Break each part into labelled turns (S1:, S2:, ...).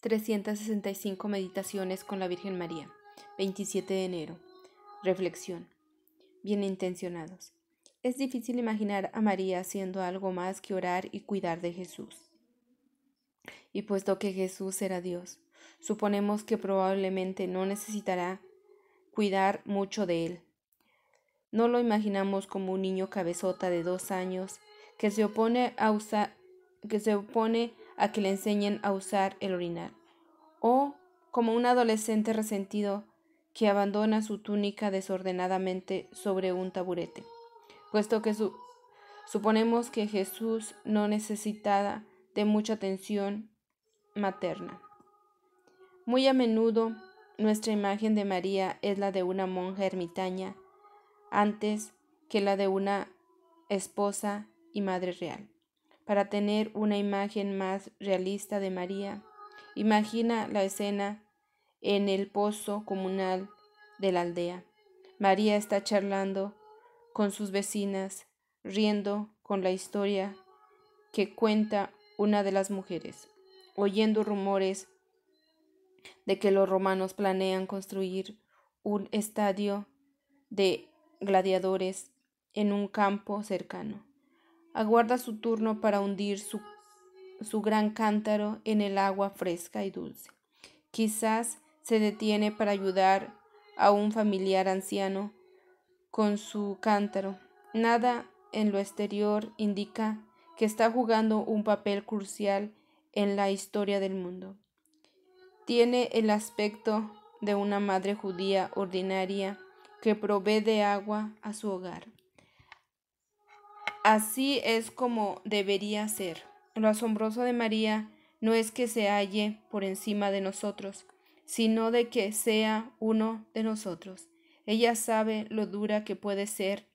S1: 365 Meditaciones con la Virgen María, 27 de enero. Reflexión. Bien intencionados. Es difícil imaginar a María haciendo algo más que orar y cuidar de Jesús. Y puesto que Jesús era Dios, suponemos que probablemente no necesitará cuidar mucho de él. No lo imaginamos como un niño cabezota de dos años que se opone a, usar, que se opone a que le enseñen a usar el orinal, o como un adolescente resentido que abandona su túnica desordenadamente sobre un taburete, puesto que suponemos que Jesús no necesitaba de mucha atención materna. Muy a menudo nuestra imagen de María es la de una monja ermitaña antes que la de una esposa y madre real para tener una imagen más realista de María. Imagina la escena en el pozo comunal de la aldea. María está charlando con sus vecinas, riendo con la historia que cuenta una de las mujeres, oyendo rumores de que los romanos planean construir un estadio de gladiadores en un campo cercano aguarda su turno para hundir su, gran cántaro en el agua fresca y dulce. Quizás se detiene para ayudar a un familiar anciano con su cántaro. Nada en lo exterior indica que está jugando un papel crucial en la historia del mundo. Tiene el aspecto de una madre judía ordinaria que provee de agua a su hogar. Así es como debería ser. Lo asombroso de María no es que se halle por encima de nosotros, sino de que sea uno de nosotros. Ella sabe lo dura que puede ser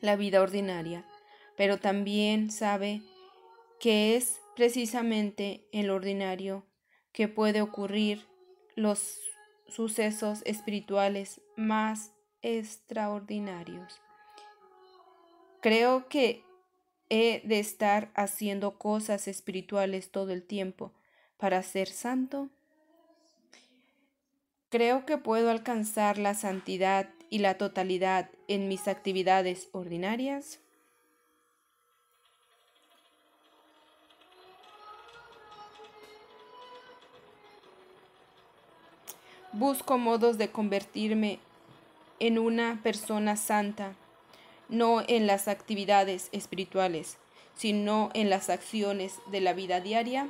S1: la vida ordinaria, pero también sabe que es precisamente en lo ordinario que puede ocurrir los sucesos espirituales más extraordinarios. Creo que he de estar haciendo cosas espirituales todo el tiempo para ser santo. Creo que puedo alcanzar la santidad y la totalidad en mis actividades ordinarias. Busco modos de convertirme en una persona santa no en las actividades espirituales, sino en las acciones de la vida diaria